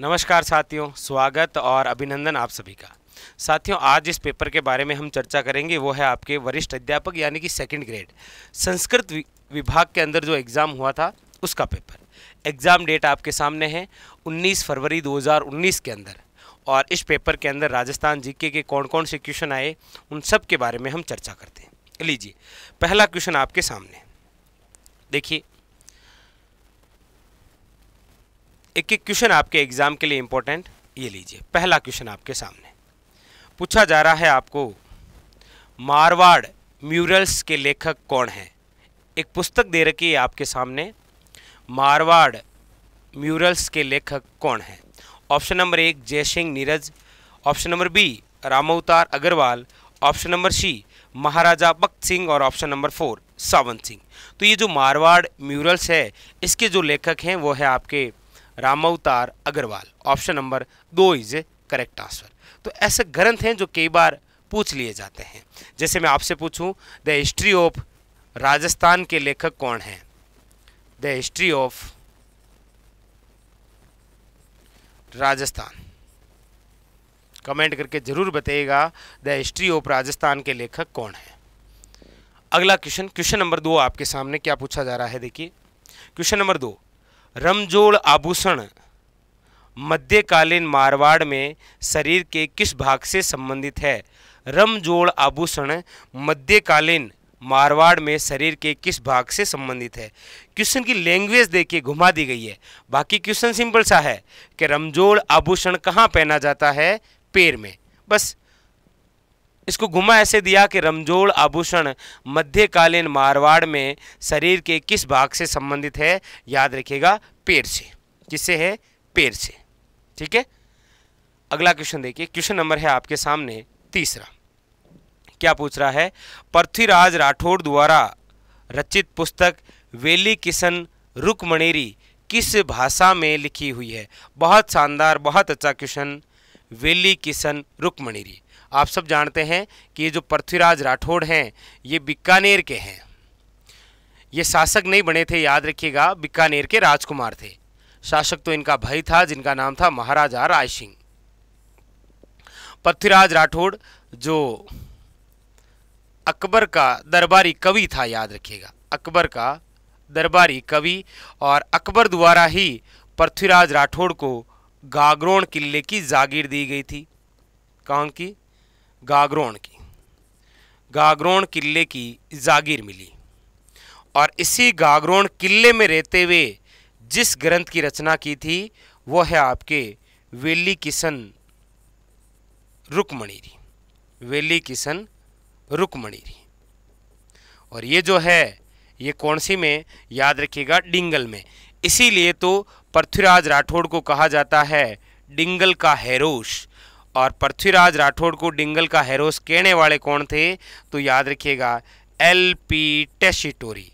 नमस्कार साथियों स्वागत और अभिनंदन आप सभी का साथियों आज इस पेपर के बारे में हम चर्चा करेंगे वो है आपके वरिष्ठ अध्यापक यानी कि सेकंड ग्रेड संस्कृत विभाग के अंदर जो एग्ज़ाम हुआ था उसका पेपर एग्ज़ाम डेट आपके सामने है 19 फरवरी 2019 के अंदर और इस पेपर के अंदर राजस्थान जी के कौन कौन से क्वेश्चन आए उन सब के बारे में हम चर्चा करते हैं लीजिए पहला क्वेश्चन आपके सामने देखिए एक एक क्वेश्चन आपके एग्ज़ाम के लिए इंपॉर्टेंट ये लीजिए पहला क्वेश्चन आपके सामने पूछा जा रहा है आपको मारवाड़ म्यूरल्स के लेखक कौन हैं एक पुस्तक दे रखी है आपके सामने मारवाड़ म्यूरल्स के लेखक कौन हैं ऑप्शन नंबर एक Jaisingh Neeraj option number B Ramavatar Agarwal option number C Maharaja Bhakt Singh और option number four Sawant Singh तो ये जो मारवाड़ म्यूरल्स है इसके जो लेखक हैं वो है आपके रामावतार अग्रवाल ऑप्शन नंबर दो इज ए करेक्ट आंसर तो ऐसे ग्रंथ हैं जो कई बार पूछ लिए जाते हैं जैसे मैं आपसे पूछूं द हिस्ट्री ऑफ राजस्थान के लेखक कौन हैं the history of Rajasthan comment करके जरूर बताइएगा द हिस्ट्री ऑफ राजस्थान के लेखक कौन है अगला क्वेश्चन क्वेश्चन नंबर दो आपके सामने क्या पूछा जा रहा है देखिए क्वेश्चन नंबर दो रमजोड़ आभूषण मध्यकालीन मारवाड़ में शरीर के किस भाग से संबंधित है रमजोड़ आभूषण मध्यकालीन मारवाड़ में शरीर के किस भाग से संबंधित है क्वेश्चन की लैंग्वेज देखिए घुमा दी गई है बाकी क्वेश्चन सिंपल सा है कि रमजोड़ आभूषण कहाँ पहना जाता है पैर में बस इसको घुमा ऐसे दिया कि रमजोड़ आभूषण मध्यकालीन मारवाड़ में शरीर के किस भाग से संबंधित है याद रखिएगा पेड़ से किससे है पेड़ से ठीक है अगला क्वेश्चन देखिए क्वेश्चन नंबर है आपके सामने तीसरा क्या पूछ रहा है पृथ्वीराज राठौड़ द्वारा रचित पुस्तक वेली किशन रुकमणेरी किस भाषा में लिखी हुई है बहुत शानदार बहुत अच्छा क्वेश्चन वेली किशन रुकमणेरी आप सब जानते हैं कि ये जो पृथ्वीराज राठौड़ हैं ये बीकानेर के हैं ये शासक नहीं बने थे याद रखिएगा बीकानेर के राजकुमार थे शासक तो इनका भाई था जिनका नाम था महाराजा राय सिंह पृथ्वीराज राठौड़ जो अकबर का दरबारी कवि था याद रखिएगा अकबर का दरबारी कवि और अकबर द्वारा ही पृथ्वीराज राठौड़ को गागरोण किले की जागीर दी गई थी कौन की गागरोन की गागरोन किले की जागीर मिली और इसी गागरोन किले में रहते हुए जिस ग्रंथ की रचना की थी वो है आपके वेली किशन रुकमणिरी वेली किशन रुकमणिरी और ये जो है ये कौन सी में याद रखिएगा डिंगल में इसीलिए तो पृथ्वीराज राठौड़ को कहा जाता है डिंगल का हैरोश और पृथ्वीराज राठौड़ को डिंगल का हेरोस कहने वाले कौन थे तो याद रखिएगा एल पी टेसिटोरी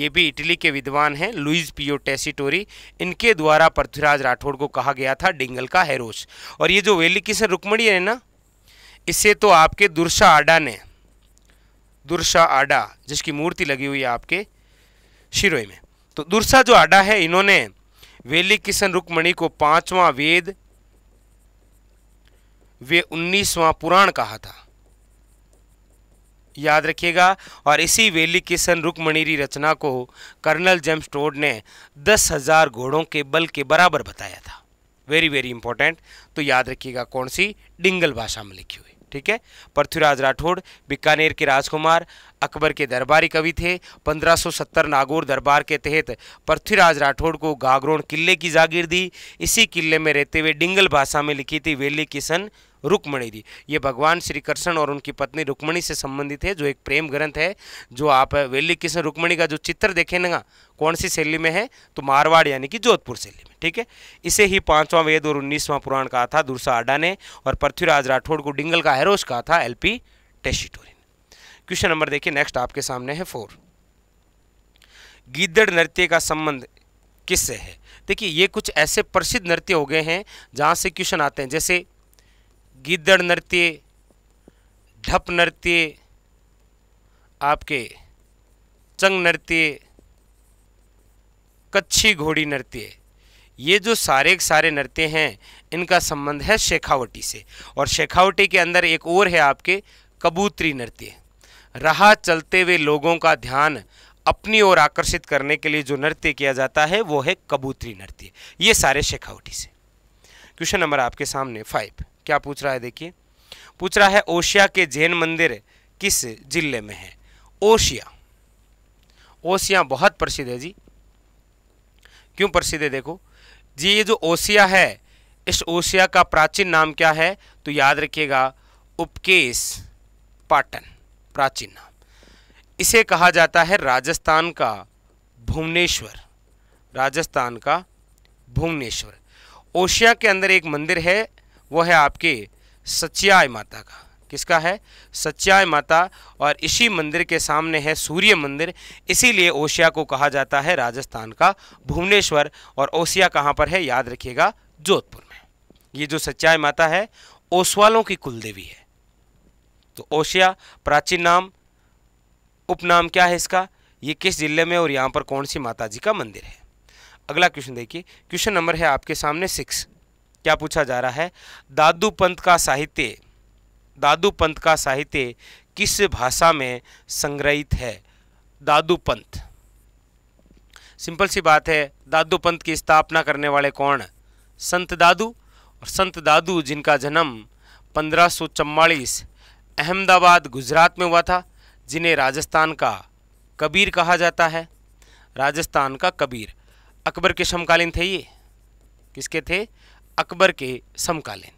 ये भी इटली के विद्वान हैं लुइज पियो टेसिटोरी इनके द्वारा पृथ्वीराज राठौड़ को कहा गया था डिंगल का हेरोस और ये जो वेली किशन रुकमणी है ना इसे तो आपके दुर्शा आडा ने दुर्शा आडा जिसकी मूर्ति लगी हुई है आपके शिरोई में तो दुर्सा जो आडा है इन्होंने वेली किशन रुकमणी को पांचवा वेद वे उन्नीसवां पुराण कहा था याद रखिएगा और इसी वेली किशन रुकमणिरी रचना को कर्नल जेम्स टोड ने दस हजार घोड़ों के बल के बराबर बताया था वेरी वेरी इंपॉर्टेंट तो याद रखिएगा कौन सी डिंगल भाषा में लिखी हुई ठीक है पृथ्वीराज राठौड़ बीकानेर के राजकुमार अकबर के दरबारी कवि थे 1570 नागौर दरबार के तहत पृथ्वीराज राठौड़ को गागरोण किले की जागीर दी इसी किले में रहते हुए डिंगल भाषा में लिखी थी वेली किशन रुक्मणी दी ये भगवान श्री कृष्ण और उनकी पत्नी रुक्मणी से संबंधित है जो एक प्रेम ग्रंथ है जो आप वेली कृष्ण रुक्मणी का जो चित्र ना कौन सी शैली में है तो मारवाड़ यानी कि जोधपुर शैली में ठीक है इसे ही पांचवां वेद और उन्नीसवां पुराण कहा था दूरसा आडा ने और पृथ्वीराज राठौड़ को डिंगल का हैरोस कहा था L P Tessitori question number देखिए नेक्स्ट आपके सामने है फोर गीदड़ नृत्य का संबंध किससे है देखिए ये कुछ ऐसे प्रसिद्ध नृत्य हो गए हैं जहाँ से क्वेश्चन आते हैं जैसे गिद्दड़ नृत्य ढप नृत्य आपके चंग नृत्य कच्छी घोड़ी नृत्य ये जो सारे के सारे नृत्य हैं इनका संबंध है शेखावटी से और शेखावटी के अंदर एक और है आपके कबूतरी नृत्य रहा चलते हुए लोगों का ध्यान अपनी ओर आकर्षित करने के लिए जो नृत्य किया जाता है वो है कबूतरी नृत्य ये सारे शेखावटी से क्वेश्चन नंबर आपके सामने फाइव क्या पूछ रहा है देखिए पूछ रहा है ओशिया के जैन मंदिर किस जिले में है ओशिया ओशिया बहुत प्रसिद्ध है जी क्यों प्रसिद्ध है देखो जी ये जो ओशिया है इस ओशिया का प्राचीन नाम क्या है तो याद रखिएगा उपकेश पाटन प्राचीन नाम इसे कहा जाता है राजस्थान का भुवनेश्वर राजस्थान का भुवनेश्वर ओशिया के अंदर एक मंदिर है वो है आपके सच्याय माता का किसका है सच्याय माता और इसी मंदिर के सामने है सूर्य मंदिर इसीलिए ओशिया को कहा जाता है राजस्थान का भुवनेश्वर और ओशिया कहाँ पर है याद रखिएगा जोधपुर में ये जो सच्याय माता है ओसवालों की कुलदेवी है तो ओशिया प्राचीन नाम उपनाम क्या है इसका ये किस जिले में और यहाँ पर कौन सी माता जी का मंदिर है अगला क्वेश्चन देखिए क्वेश्चन नंबर है आपके सामने सिक्स क्या पूछा जा रहा है दादू पंत का साहित्य दादू पंत का साहित्य किस भाषा में संग्रहित है दादू पंत सिंपल सी बात है दादू पंत की स्थापना करने वाले कौन संत दादू और संत दादू जिनका जन्म पंद्रह अहमदाबाद गुजरात में हुआ था जिन्हें राजस्थान का कबीर कहा जाता है राजस्थान का कबीर अकबर के समकालीन थे ये किसके थे अकबर के समकालीन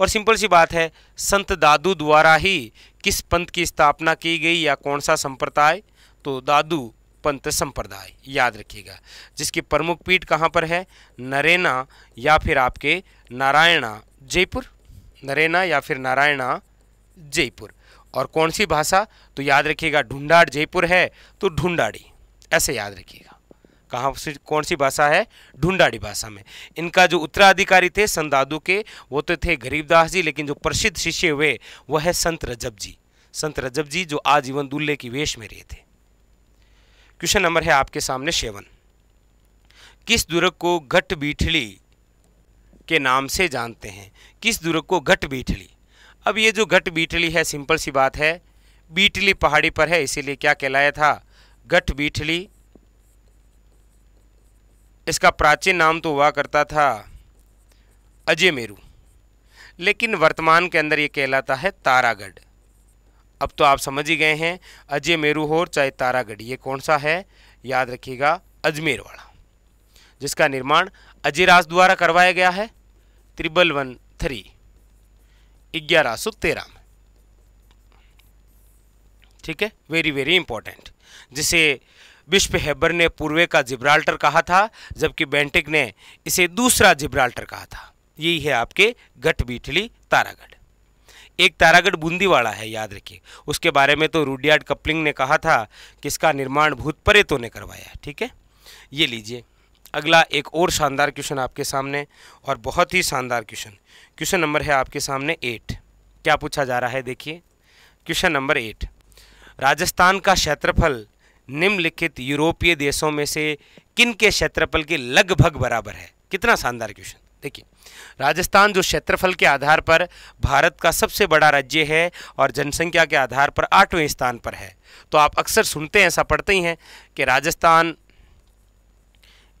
और सिंपल सी बात है संत दादू द्वारा ही किस पंथ की स्थापना की गई या कौन सा संप्रदाय तो दादू पंथ संप्रदाय याद रखिएगा जिसकी प्रमुख पीठ कहाँ पर है नरेना या फिर आपके नारायणा जयपुर नरेना या फिर नारायणा जयपुर और कौन सी भाषा तो याद रखिएगा ढूंढाड़ जयपुर है तो ढूंढाड़ी ऐसे याद रखिएगा कहाँ से कौन सी भाषा है ढूंढाड़ी भाषा में इनका जो उत्तराधिकारी थे संत दादू के वो तो थे गरीबदास जी लेकिन जो प्रसिद्ध शिष्य हुए वह है संत रजब जी संत रजब जी जो आजीवन दुल्ले की वेश में रहे थे क्वेश्चन नंबर है आपके सामने सेवन किस दुर्ग को घट बीठली के नाम से जानते हैं किस दुर्ग को घट बीठली अब ये जो घट बीठली है सिंपल सी बात है बीटली पहाड़ी पर है इसीलिए क्या कहलाया था घट बीठली इसका प्राचीन नाम तो हुआ करता था अजय मेरू लेकिन वर्तमान के अंदर ये कहलाता है तारागढ़ अब तो आप समझ ही गए हैं अजय मेरू हो चाहे तारागढ़ ये कौन सा है याद रखिएगा अजमेर वाला जिसका निर्माण अजय राज द्वारा करवाया गया है त्रिबल वन थ्री ग्यारह सौ तेरह में ठीक है वेरी वेरी इंपॉर्टेंट जिसे बिश्प हैबर ने पूर्वे का जिब्राल्टर कहा था जबकि बेंटिक ने इसे दूसरा जिब्राल्टर कहा था यही है आपके गठबीठली तारागढ़ एक तारागढ़ बूंदीवाड़ा है याद रखिए उसके बारे में तो रूडियार्ड कपलिंग ने कहा था कि इसका निर्माण भूत परेतों ने करवाया ठीक है ये लीजिए अगला एक और शानदार क्वेश्चन आपके सामने और बहुत ही शानदार क्वेश्चन क्वेश्चन नंबर है आपके सामने एट क्या पूछा जा रहा है देखिए क्वेश्चन नंबर एट राजस्थान का क्षेत्रफल निम्नलिखित यूरोपीय देशों में से किन के क्षेत्रफल के लगभग बराबर है कितना शानदार क्वेश्चन देखिए राजस्थान जो क्षेत्रफल के आधार पर भारत का सबसे बड़ा राज्य है और जनसंख्या के आधार पर आठवें स्थान पर है तो आप अक्सर सुनते हैं ऐसा पढ़ते ही हैं कि राजस्थान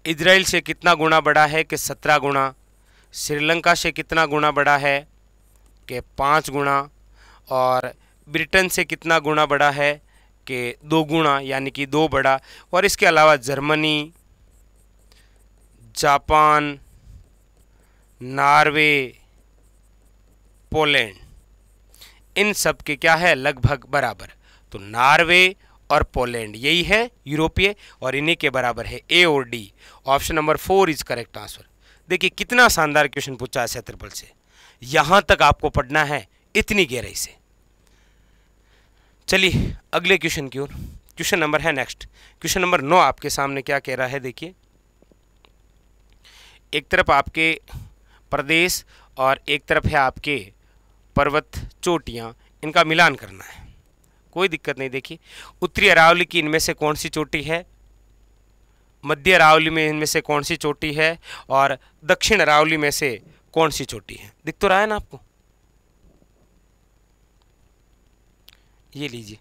इज़राइल से कितना गुणा बड़ा है कि सत्रह गुणा श्रीलंका से कितना गुणा बड़ा है कि पाँच गुणा और ब्रिटेन से कितना गुणा बड़ा है के दो गुणा यानी कि दो बड़ा और इसके अलावा जर्मनी जापान नार्वे पोलैंड इन सब के क्या है लगभग बराबर तो नार्वे और पोलैंड यही है यूरोपीय और इन्हीं के बराबर है ए और D option number four is correct answer देखिए कितना शानदार क्वेश्चन पूछा है सत्रपल से यहाँ तक आपको पढ़ना है इतनी गहराई से चलिए अगले क्वेश्चन की ओर क्वेश्चन नंबर है नेक्स्ट क्वेश्चन नंबर नौ आपके सामने क्या कह रहा है देखिए एक तरफ आपके प्रदेश और एक तरफ है आपके पर्वत चोटियाँ इनका मिलान करना है कोई दिक्कत नहीं देखिए उत्तरी अरावली की इनमें से कौन सी चोटी है मध्य अरावली में इनमें से कौन सी चोटी है और दक्षिण अरावली में से कौन सी चोटी है दिख तो रहा है ना आपको ये लीजिए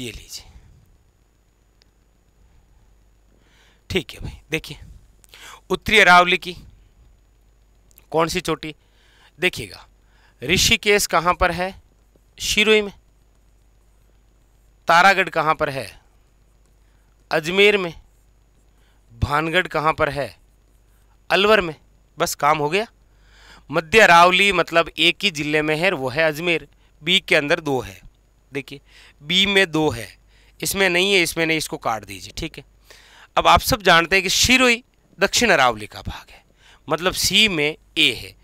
ये लीजिए ठीक है भाई देखिए उत्तरी अरावली की कौन सी चोटी देखिएगा ऋषिकेश कहाँ पर है शिरोई में तारागढ़ कहाँ पर है अजमेर में भानगढ़ कहाँ पर है अलवर में बस काम हो गया मध्य अरावली मतलब एक ही ज़िले में है वो है अजमेर बी के अंदर दो है देखिए बी में दो है इसमें नहीं है इसमें नहीं इसको काट दीजिए ठीक है अब आप सब जानते हैं कि शिरोई दक्षिण अरावली का भाग है मतलब सी में ए है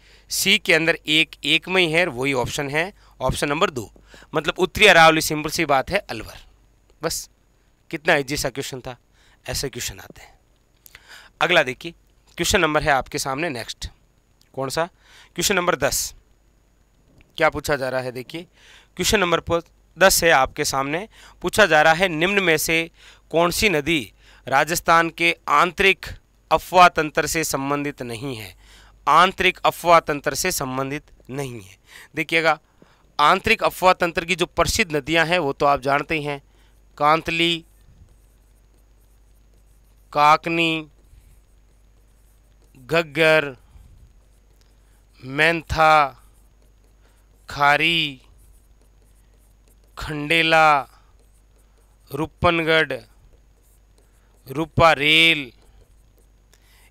सी के अंदर एक एक में ही है वही ऑप्शन है ऑप्शन नंबर दो मतलब उत्तरी अरावली सिंपल सी बात है अलवर बस कितना जैसा सा क्वेश्चन था ऐसे क्वेश्चन आते हैं अगला देखिए क्वेश्चन नंबर है आपके सामने नेक्स्ट कौन सा क्वेश्चन नंबर दस क्या पूछा जा रहा है देखिए क्वेश्चन नंबर दस है आपके सामने पूछा जा रहा है निम्न में से कौन सी नदी राजस्थान के आंतरिक अफवाह तंत्र से संबंधित नहीं है आंतरिक अफवाह तंत्र से संबंधित नहीं है देखिएगा आंतरिक अफवाह तंत्र की जो प्रसिद्ध नदियां हैं वो तो आप जानते ही हैं कांतली काकनी घग्गर मैंथा खारी खंडेला रूपनगढ़ रूपा रेल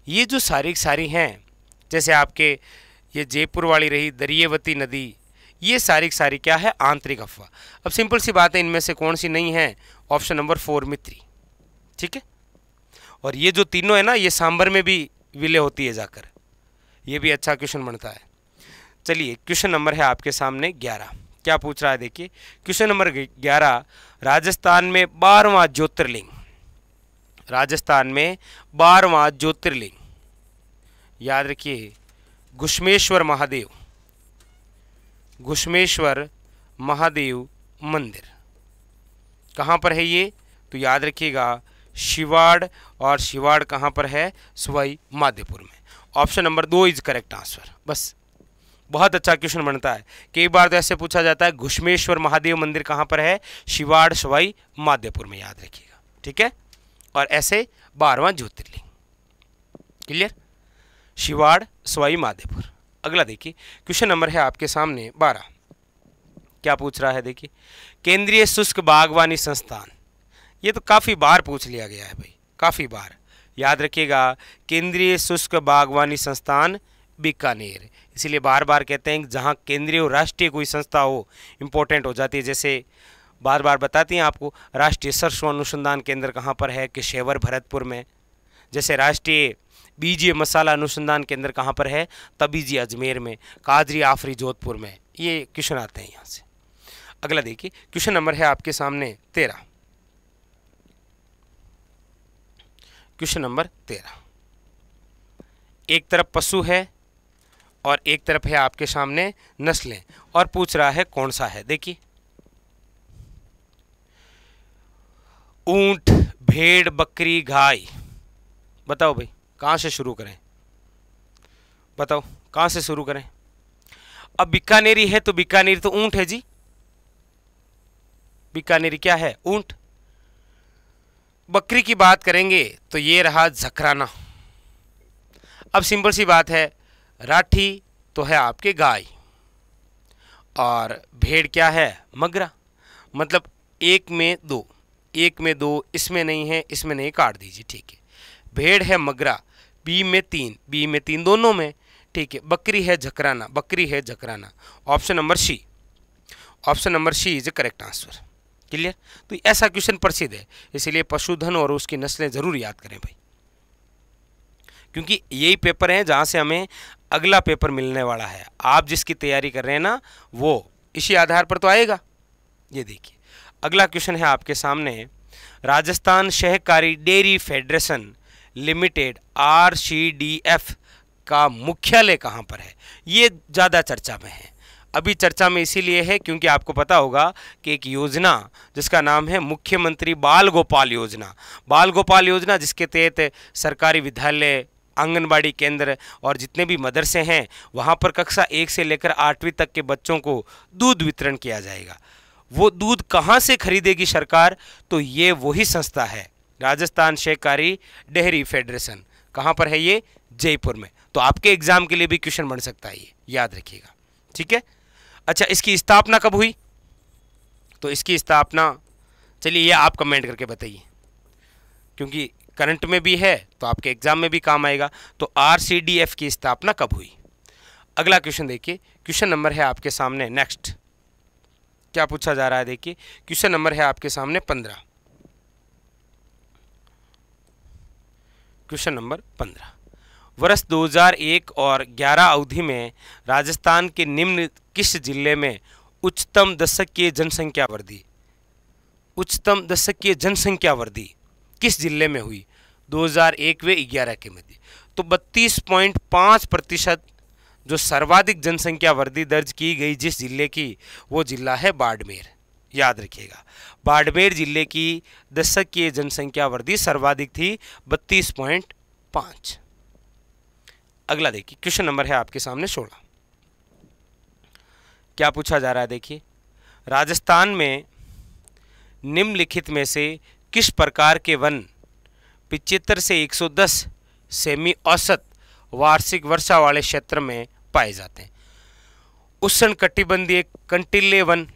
ये जो सारी सारी हैं जैसे आपके ये जयपुर वाली रही दरियावती नदी ये सारी सारी क्या है आंतरिक अफवाह अब सिंपल सी बात है इनमें से कौन सी नहीं है ऑप्शन नंबर फोर में थ्री ठीक है और ये जो तीनों है ना ये सांबर में भी विलय होती है जाकर ये भी अच्छा क्वेश्चन बनता है चलिए क्वेश्चन नंबर है आपके सामने ग्यारह क्या पूछ रहा है देखिए क्वेश्चन नंबर ग्यारह राजस्थान में बारहवा ज्योतिर्लिंग राजस्थान में बारहवा ज्योतिर्लिंग याद रखिए घुष्मेश्वर महादेव घुष्मेश्वर महादेव मंदिर कहाँ पर है ये तो याद रखिएगा शिवाड़ और शिवाड़ कहाँ पर है सवाई माधेपुर में ऑप्शन नंबर दो इज करेक्ट आंसर बस बहुत अच्छा क्वेश्चन बनता है कई बार तो ऐसे पूछा जाता है घुष्मेश्वर महादेव मंदिर कहाँ पर है शिवाड़ सवाई माध्यपुर में याद रखिएगा ठीक है और ऐसे बारहवा ज्योतिर्लिंग क्लियर शिवाड़ सवाई माध्यपुर अगला देखिए क्वेश्चन नंबर है आपके सामने बारह क्या पूछ रहा है देखिए केंद्रीय शुष्क बागवानी संस्थान ये तो काफ़ी बार पूछ लिया गया है भाई काफ़ी बार याद रखिएगा केंद्रीय शुष्क बागवानी संस्थान बीकानेर इसीलिए बार बार कहते हैं जहाँ केंद्रीय और राष्ट्रीय कोई संस्था हो इम्पोर्टेंट हो जाती है जैसे बार बार बताती हैं आपको राष्ट्रीय सरसों अनुसंधान केंद्र कहाँ पर है किशेवर भरतपुर में जैसे राष्ट्रीय बीजीय मसाला अनुसंधान केंद्र कहाँ पर है तबीजी अजमेर में काजरी आफरी जोधपुर में ये क्वेश्चन आते हैं यहाँ से अगला देखिए क्वेश्चन नंबर है आपके सामने तेरह क्वेश्चन नंबर तेरह एक तरफ पशु है और एक तरफ है आपके सामने नस्लें और पूछ रहा है कौन सा है देखिए ऊंट भेड़ बकरी गाय बताओ भाई कहाँ से शुरू करें बताओ कहाँ से शुरू करें अब बीकानेरी है तो बीकानेरी तो ऊंट है जी बीकानेरी क्या है ऊंट बकरी की बात करेंगे तो ये रहा जखराना अब सिंपल सी बात है राठी तो है आपके गाय और भेड़ क्या है मगरा मतलब एक में दो एक में दो इसमें नहीं है इसमें नहीं काट दीजिए ठीक है भेड़ है मगरा बी में तीन बी में तीन दोनों में ठीक है बकरी है झकराना बकरी है झकराना option number C option number C is correct answer clear तो ऐसा क्वेश्चन प्रसिद्ध है इसलिए पशुधन और उसकी नस्लें ज़रूर याद करें भाई क्योंकि यही पेपर है जहां से हमें अगला पेपर मिलने वाला है आप जिसकी तैयारी कर रहे हैं ना वो इसी आधार पर तो आएगा ये देखिए अगला क्वेश्चन है आपके सामने राजस्थान सहकारी डेयरी फेडरेशन लिमिटेड आर का मुख्यालय कहाँ पर है ये ज़्यादा चर्चा में है अभी चर्चा में इसीलिए है क्योंकि आपको पता होगा कि एक योजना जिसका नाम है मुख्यमंत्री बाल गोपाल योजना बाल गोपाल योजना जिसके तहत सरकारी विद्यालय आंगनबाड़ी केंद्र और जितने भी मदरसे हैं वहाँ पर कक्षा एक से लेकर आठवीं तक के बच्चों को दूध वितरण किया जाएगा वो दूध कहाँ से खरीदेगी सरकार तो ये वही संस्था है राजस्थान शहकारी डेहरी फेडरेशन कहाँ पर है ये जयपुर में तो आपके एग्ज़ाम के लिए भी क्वेश्चन बन सकता है ये याद रखिएगा ठीक है अच्छा इसकी स्थापना कब हुई तो इसकी स्थापना चलिए ये आप कमेंट करके बताइए क्योंकि करंट में भी है तो आपके एग्ज़ाम में भी काम आएगा तो आर की स्थापना कब हुई अगला क्वेश्चन देखिए क्वेश्चन नंबर है आपके सामने नेक्स्ट क्या पूछा जा रहा है देखिए क्वेश्चन नंबर है आपके सामने पंद्रह क्वेश्चन नंबर पंद्रह वर्ष 2001 और 11 अवधि में राजस्थान के निम्न किस जिले में उच्चतम दशकीय जनसंख्या वृद्धि उच्चतम दशकीय जनसंख्या वृद्धि किस जिले में हुई 2001 व 11 के मध्य तो 32.5 प्रतिशत जो सर्वाधिक जनसंख्या वृद्धि दर्ज की गई जिस जिले की वो जिला है बाड़मेर याद रखिएगा बाड़मेर जिले की दशक की जनसंख्या वृद्धि सर्वाधिक थी बत्तीस पॉइंट पाँच अगला देखिए क्वेश्चन नंबर है आपके सामने सोलह क्या पूछा जा रहा है देखिए राजस्थान में निम्नलिखित में से किस प्रकार के वन पिचहत्तर से 110 सेमी औसत वार्षिक वर्षा वाले क्षेत्र में पाए जाते हैं उष्ण कटिबंधीय कंटिले वन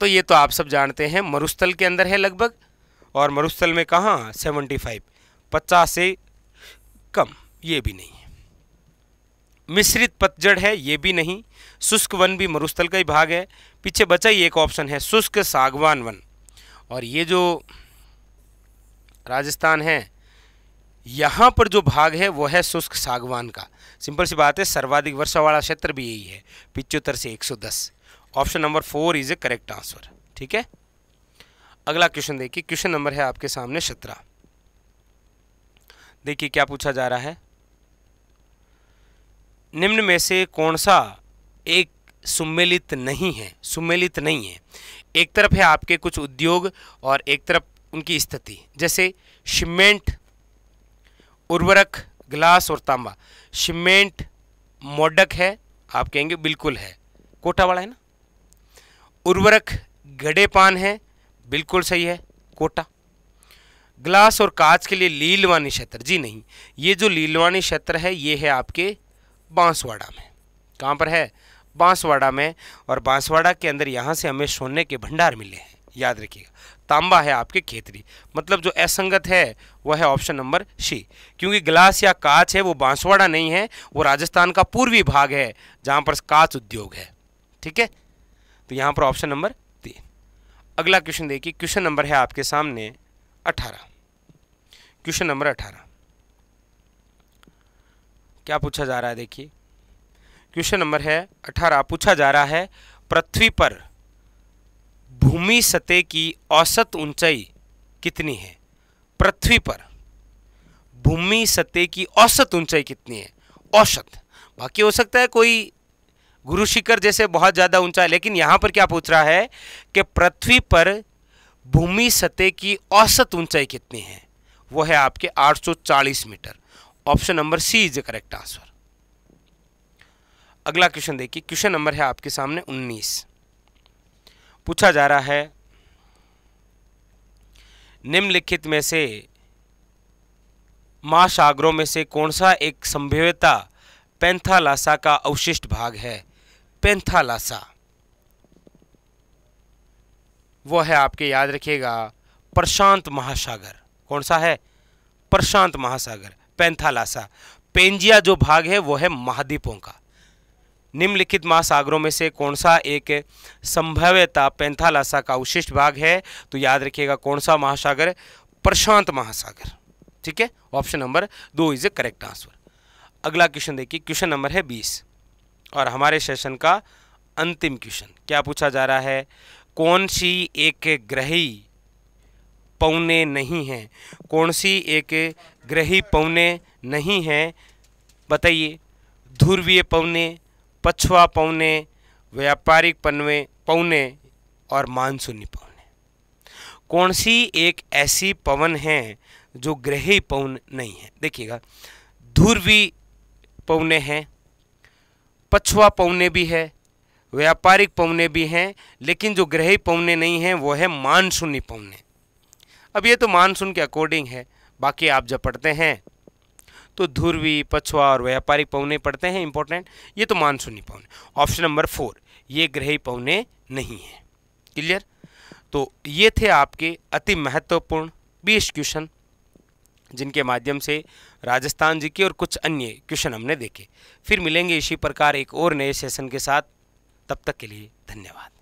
तो ये तो आप सब जानते हैं मरुस्थल के अंदर है लगभग और मरुस्थल में कहाँ सेवेंटी फाइव पचास से कम ये भी नहीं मिश्रित पतझड़ है ये भी नहीं शुष्क वन भी मरुस्थल का ही भाग है पीछे बचा ही एक ऑप्शन है शुष्क सागवान वन और ये जो राजस्थान है यहाँ पर जो भाग है वो है शुष्क सागवान का सिंपल सी बात है सर्वाधिक वर्षा वाला क्षेत्र भी यही है पिचोत्तर से 110 option number four is a correct answer ठीक है अगला क्वेश्चन देखिए क्वेश्चन नंबर है आपके सामने सत्रह देखिए क्या पूछा जा रहा है निम्न में से कौन सा एक सुमेलित नहीं है सुमेलित नहीं है एक तरफ है आपके कुछ उद्योग और एक तरफ उनकी स्थिति जैसे सीमेंट उर्वरक ग्लास और तांबा सीमेंट मोडक है आप कहेंगे बिल्कुल है कोटा वाला है ना उर्वरक गड़ेपान है बिल्कुल सही है कोटा ग्लास और कांच के लिए लीलवानी क्षेत्र जी नहीं ये जो लीलवानी क्षेत्र है ये है आपके बांसवाड़ा में कहाँ पर है बांसवाड़ा में और बांसवाड़ा के अंदर यहाँ से हमें सोने के भंडार मिले हैं याद रखिएगा तांबा है आपके खेतरी मतलब जो असंगत है वह है ऑप्शन नंबर सी क्योंकि ग्लास या कांच है वो बांसवाड़ा नहीं है वो राजस्थान का पूर्वी भाग है जहाँ पर कांच उद्योग है ठीक है तो यहाँ पर ऑप्शन नंबर तीन अगला क्वेश्चन देखिए क्वेश्चन नंबर है आपके सामने अठारह क्वेश्चन नंबर अठारह क्या पूछा जा रहा है देखिए क्वेश्चन नंबर है अठारह पूछा जा रहा है पृथ्वी पर भूमि सतह की औसत ऊंचाई कितनी है पृथ्वी पर भूमि सतह की औसत ऊंचाई कितनी है औसत बाकी हो सकता है कोई गुरु शिखर जैसे बहुत ज़्यादा ऊंचा है लेकिन यहाँ पर क्या पूछ रहा है कि पृथ्वी पर भूमि सतह की औसत ऊंचाई कितनी है वो है आपके 840 metre option number C is the correct answer अगला क्वेश्चन देखिए क्वेश्चन नंबर है आपके सामने 19 पूछा जा रहा है निम्नलिखित में से महासागरों में से कौन सा एक संभव्यता पेंथालासा का अवशिष्ट भाग है पेंथालासा वो है आपके याद रखिएगा प्रशांत महासागर कौन सा है प्रशांत महासागर पैंथालासा पेंजिया जो भाग है वो है महाद्वीपों का निम्नलिखित महासागरों में से कौन सा एक संभाव्यता पैंथालासा का अवशिष्ट भाग है तो याद रखिएगा कौन सा महासागर प्रशांत महासागर ठीक है ऑप्शन नंबर दो इज ए करेक्ट आंसर अगला क्वेश्चन देखिए क्वेश्चन नंबर है बीस और हमारे सेशन का अंतिम क्वेश्चन क्या पूछा जा रहा है कौन सी एक ग्रही पौने नहीं हैं कौन सी एक ग्रही पौने नहीं हैं बताइए ध्रुवीय पौने पछुआ पौने व्यापारिक पनवे पौने और मानसूनी पौने कौन सी एक ऐसी पवन है जो ग्रही पवन नहीं है देखिएगा ध्रुवी पौने हैं पछुआ पौने भी है व्यापारिक पौने भी हैं लेकिन जो ग्रही पौने नहीं हैं वो है मानसूनी पौने अब ये तो मानसून के अकॉर्डिंग है बाकी आप जब पढ़ते हैं तो ध्रुवी पछुआ और व्यापारिक पवने पढ़ते हैं इंपॉर्टेंट ये तो मानसूनी पवने ऑप्शन नंबर फोर ये ग्रही पवने नहीं है क्लियर तो ये थे आपके अति महत्वपूर्ण बीस क्वेश्चन जिनके माध्यम से राजस्थान जी के और कुछ अन्य क्वेश्चन हमने देखे फिर मिलेंगे इसी प्रकार एक और नए सेशन के साथ तब तक के लिए धन्यवाद